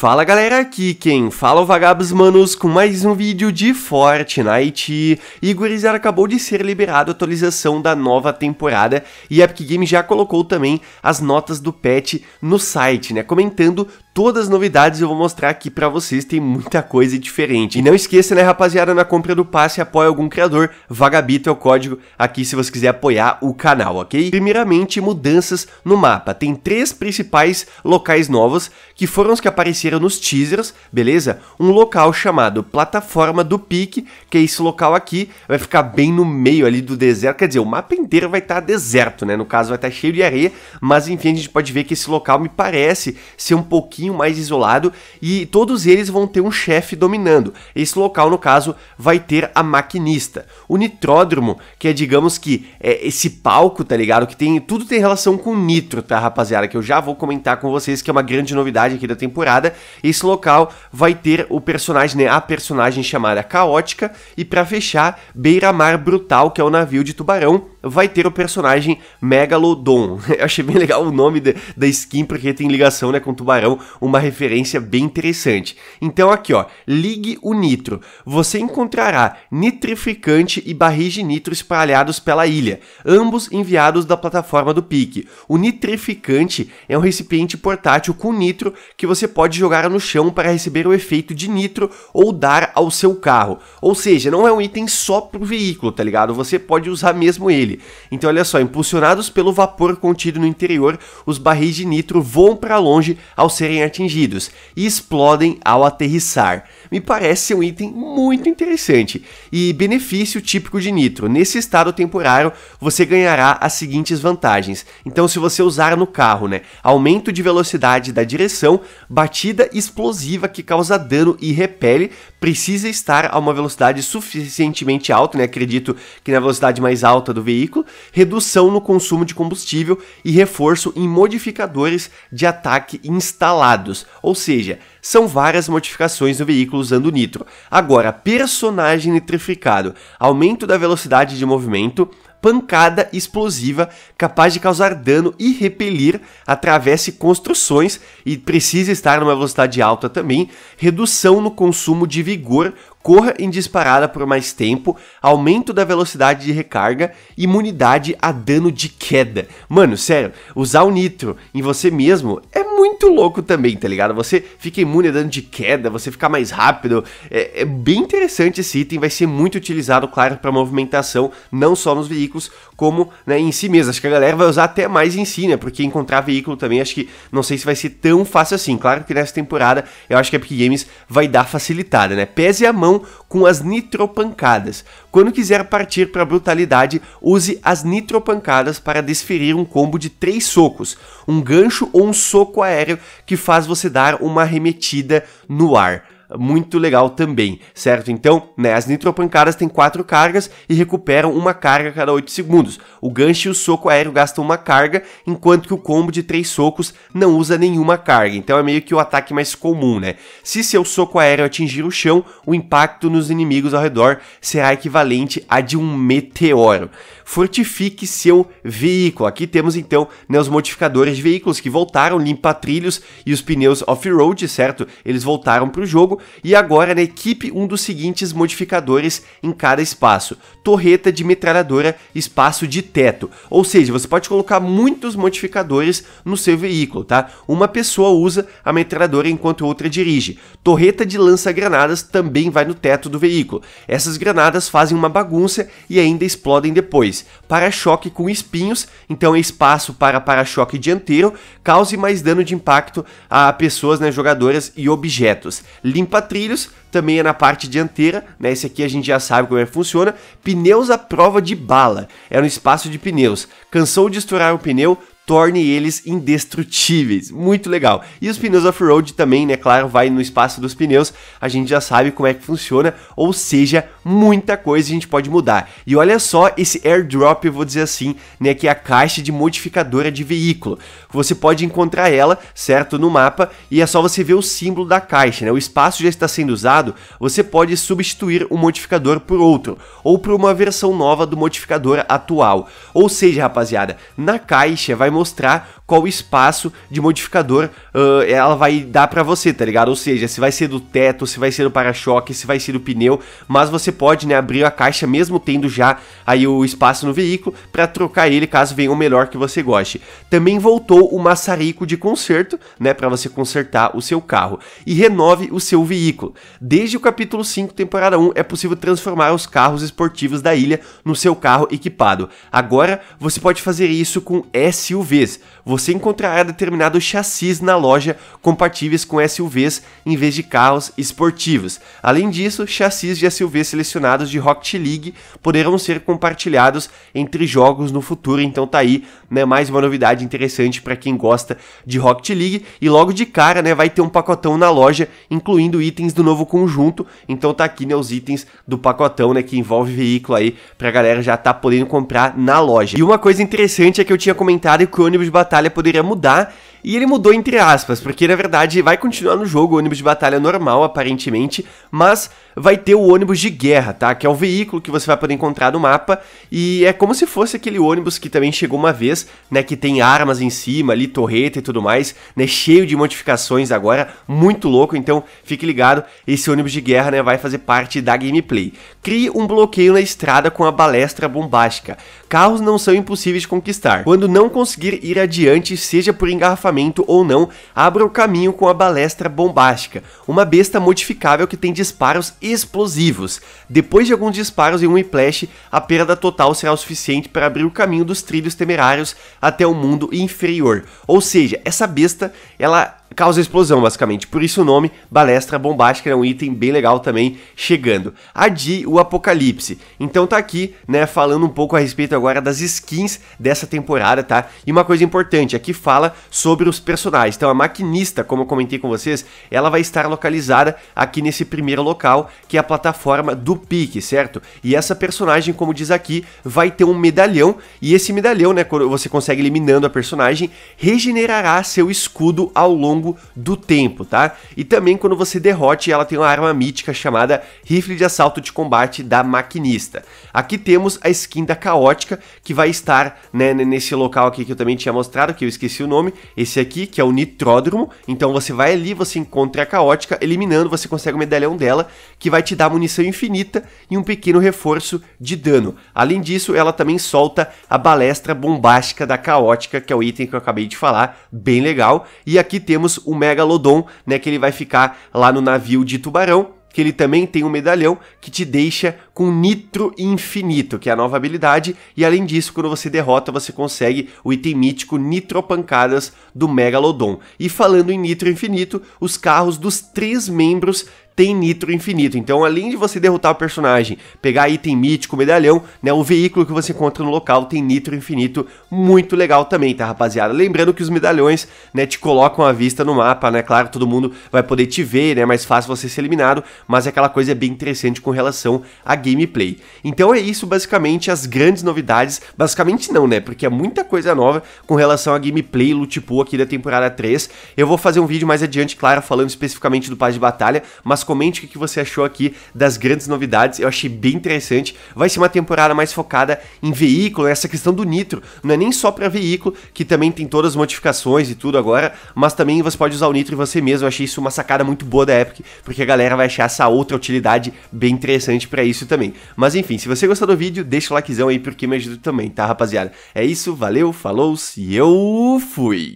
Fala galera, aqui quem fala é o Vagabos Manos com mais um vídeo de Fortnite. E acabou de ser liberada a atualização da nova temporada e a Epic Games já colocou também as notas do patch no site, né? Comentando Todas as novidades eu vou mostrar aqui para vocês, tem muita coisa diferente. E não esqueça, né, rapaziada, na compra do passe, apoia algum criador, Vagabito é o código aqui se você quiser apoiar o canal, ok? Primeiramente, mudanças no mapa. Tem três principais locais novos, que foram os que apareceram nos teasers, beleza? Um local chamado Plataforma do Pique, que é esse local aqui, vai ficar bem no meio ali do deserto, quer dizer, o mapa inteiro vai estar tá deserto, né? No caso, vai estar tá cheio de areia, mas enfim, a gente pode ver que esse local me parece ser um pouquinho pouquinho mais isolado e todos eles vão ter um chefe dominando. Esse local, no caso, vai ter a maquinista. O nitródromo, que é, digamos que, é esse palco, tá ligado? Que tem tudo tem relação com nitro, tá, rapaziada? Que eu já vou comentar com vocês, que é uma grande novidade aqui da temporada. Esse local vai ter o personagem, né? A personagem chamada Caótica. E para fechar, Beira-Mar Brutal, que é o navio de tubarão, vai ter o personagem Megalodon. Eu achei bem legal o nome de, da skin, porque tem ligação né, com tubarão uma referência bem interessante. Então aqui ó, ligue o nitro. Você encontrará nitrificante e barris de nitro espalhados pela ilha, ambos enviados da plataforma do Pique. O nitrificante é um recipiente portátil com nitro que você pode jogar no chão para receber o efeito de nitro ou dar ao seu carro. Ou seja, não é um item só para o veículo, tá ligado? Você pode usar mesmo ele. Então olha só, impulsionados pelo vapor contido no interior, os barris de nitro voam para longe ao serem serem atingidos e explodem ao aterrissar. Me parece um item muito interessante e benefício típico de Nitro. Nesse estado temporário, você ganhará as seguintes vantagens. Então, se você usar no carro, né, aumento de velocidade da direção, batida explosiva que causa dano e repele, precisa estar a uma velocidade suficientemente alta, né? Acredito que na velocidade mais alta do veículo, redução no consumo de combustível e reforço em modificadores de ataque instalados lados, ou seja, são várias modificações no veículo usando nitro. Agora, personagem nitrificado, aumento da velocidade de movimento, pancada explosiva capaz de causar dano e repelir, através de construções e precisa estar numa velocidade alta também, redução no consumo de vigor corra em disparada por mais tempo, aumento da velocidade de recarga, imunidade a dano de queda. Mano, sério, usar o nitro em você mesmo é muito louco também, tá ligado? Você fica imune a dano de queda, você fica mais rápido. É, é bem interessante esse item, vai ser muito utilizado, claro, para movimentação, não só nos veículos, como né, em si mesmo. Acho que a galera vai usar até mais em si, né? Porque encontrar veículo também, acho que não sei se vai ser tão fácil assim. Claro que nessa temporada, eu acho que a Epic Games vai dar facilitada, né? Pese a mão mão com as nitropancadas. Quando quiser partir para a brutalidade, use as nitropancadas para desferir um combo de três socos, um gancho ou um soco aéreo que faz você dar uma arremetida no ar muito legal também, certo? Então, né, as nitropancadas têm quatro cargas e recuperam uma carga a cada 8 segundos. O gancho e o soco aéreo gastam uma carga, enquanto que o combo de três socos não usa nenhuma carga. Então é meio que o ataque mais comum, né? Se seu soco aéreo atingir o chão, o impacto nos inimigos ao redor será equivalente a de um meteoro. Fortifique seu veículo. Aqui temos então né, os modificadores de veículos que voltaram, limpa trilhos e os pneus off-road, certo? Eles voltaram para o jogo e agora na equipe um dos seguintes modificadores em cada espaço: torreta de metralhadora, espaço de teto. Ou seja, você pode colocar muitos modificadores no seu veículo, tá? Uma pessoa usa a metralhadora enquanto outra dirige. Torreta de lança-granadas também vai no teto do veículo. Essas granadas fazem uma bagunça e ainda explodem depois. Para-choque com espinhos, então é espaço para para-choque dianteiro, cause mais dano de impacto a pessoas, né, jogadoras e objetos. Limpe limpa-trilhos, também é na parte dianteira, né? Esse aqui a gente já sabe como é que funciona. Pneus à prova de bala, é no espaço de pneus. Cansou de estourar um pneu, torne eles indestrutíveis. Muito legal. E os pneus off-road também, né? Claro, vai no espaço dos pneus. A gente já sabe como é que funciona, ou seja, muita coisa a gente pode mudar. E olha só esse airdrop, eu vou dizer assim, né, que é a caixa de modificadora de veículo. Você pode encontrar ela, certo, no mapa, e é só você ver o símbolo da caixa, né? O espaço já está sendo usado, você pode substituir um modificador por outro, ou por uma versão nova do modificador atual. Ou seja, rapaziada, na caixa vai mostrar qual espaço de modificador uh, ela vai dar para você, tá ligado? Ou seja, se vai ser do teto, se vai ser do para-choque, se vai ser do pneu, mas você você pode né, abrir a caixa mesmo tendo já aí o espaço no veículo para trocar ele caso venha o um melhor que você goste. Também voltou o maçarico de conserto, né, para você consertar o seu carro e renove o seu veículo. Desde o capítulo 5, temporada 1, é possível transformar os carros esportivos da ilha no seu carro equipado. Agora você pode fazer isso com SUVs. Você encontrará determinados chassis na loja compatíveis com SUVs em vez de carros esportivos. Além disso, chassis de SUV selecionados de Rocket League poderão ser compartilhados entre jogos no futuro. Então tá aí, né, mais uma novidade interessante para quem gosta de Rocket League e logo de cara, né, vai ter um pacotão na loja incluindo itens do novo conjunto. Então tá aqui, né, os itens do pacotão, né, que envolve veículo aí pra galera já tá podendo comprar na loja. E uma coisa interessante é que eu tinha comentado que o ônibus de batalha poderia mudar e ele mudou entre aspas, porque na verdade vai continuar no jogo o ônibus de batalha normal, aparentemente, mas vai ter o ônibus de guerra, tá? Que é o veículo que você vai poder encontrar no mapa e é como se fosse aquele ônibus que também chegou uma vez, né? Que tem armas em cima, ali, torreta e tudo mais, né? Cheio de modificações agora, muito louco, então fique ligado, esse ônibus de guerra, né? Vai fazer parte da gameplay. Crie um bloqueio na estrada com a balestra bombástica. Carros não são impossíveis de conquistar. Quando não conseguir ir adiante, seja por engarrafamento equipamento ou não, abra o caminho com a balestra bombástica, uma besta modificável que tem disparos explosivos. Depois de alguns disparos e um whiplash, a perda total será o suficiente para abrir o caminho dos trilhos temerários até o mundo inferior. Ou seja, essa besta, ela causa explosão, basicamente. Por isso o nome Balestra Bombástica é um item bem legal também chegando. A de o Apocalipse. Então tá aqui, né, falando um pouco a respeito agora das skins dessa temporada, tá? E uma coisa importante, aqui fala sobre os personagens. Então a maquinista, como eu comentei com vocês, ela vai estar localizada aqui nesse primeiro local, que é a plataforma do Pique, certo? E essa personagem, como diz aqui, vai ter um medalhão e esse medalhão, né, quando você consegue eliminando a personagem, regenerará seu escudo ao longo longo do tempo, tá? E também quando você derrote, ela tem uma arma mítica chamada Rifle de Assalto de Combate da Maquinista. Aqui temos a skin da Caótica, que vai estar né, nesse local aqui que eu também tinha mostrado, que eu esqueci o nome, esse aqui, que é o Nitródromo. Então você vai ali, você encontra a Caótica, eliminando, você consegue o medalhão dela, que vai te dar munição infinita e um pequeno reforço de dano. Além disso, ela também solta a balestra bombástica da Caótica, que é o item que eu acabei de falar, bem legal. E aqui temos o Megalodon, né, que ele vai ficar lá no navio de tubarão, que ele também tem um medalhão que te deixa com nitro infinito, que é a nova habilidade, e além disso, quando você derrota, você consegue o item mítico Nitro Pancadas do Megalodon. E falando em nitro infinito, os carros dos três membros tem nitro infinito. Então, além de você derrotar o personagem, pegar item mítico, medalhão, né, o veículo que você encontra no local tem nitro infinito, muito legal também, tá, rapaziada? Lembrando que os medalhões, né, te colocam à vista no mapa, né? Claro, todo mundo vai poder te ver, né? Mais fácil você ser eliminado, mas é aquela coisa é bem interessante com relação à gameplay. Então é isso basicamente as grandes novidades, basicamente não, né? Porque é muita coisa nova com relação à gameplay loot pool aqui da temporada 3. Eu vou fazer um vídeo mais adiante, claro, falando especificamente do paz de batalha, mas comente o que você achou aqui das grandes novidades. Eu achei bem interessante. Vai ser uma temporada mais focada em veículo, essa questão do nitro. Não é nem só para veículo, que também tem todas as modificações e tudo agora, mas também você pode usar o nitro em você mesmo. Eu achei isso uma sacada muito boa da Epic, porque a galera vai achar essa outra utilidade bem interessante para isso também. Mas enfim, se você gostou do vídeo, deixa o likezão aí porque me ajuda também, tá, rapaziada? É isso, valeu, falou e eu fui!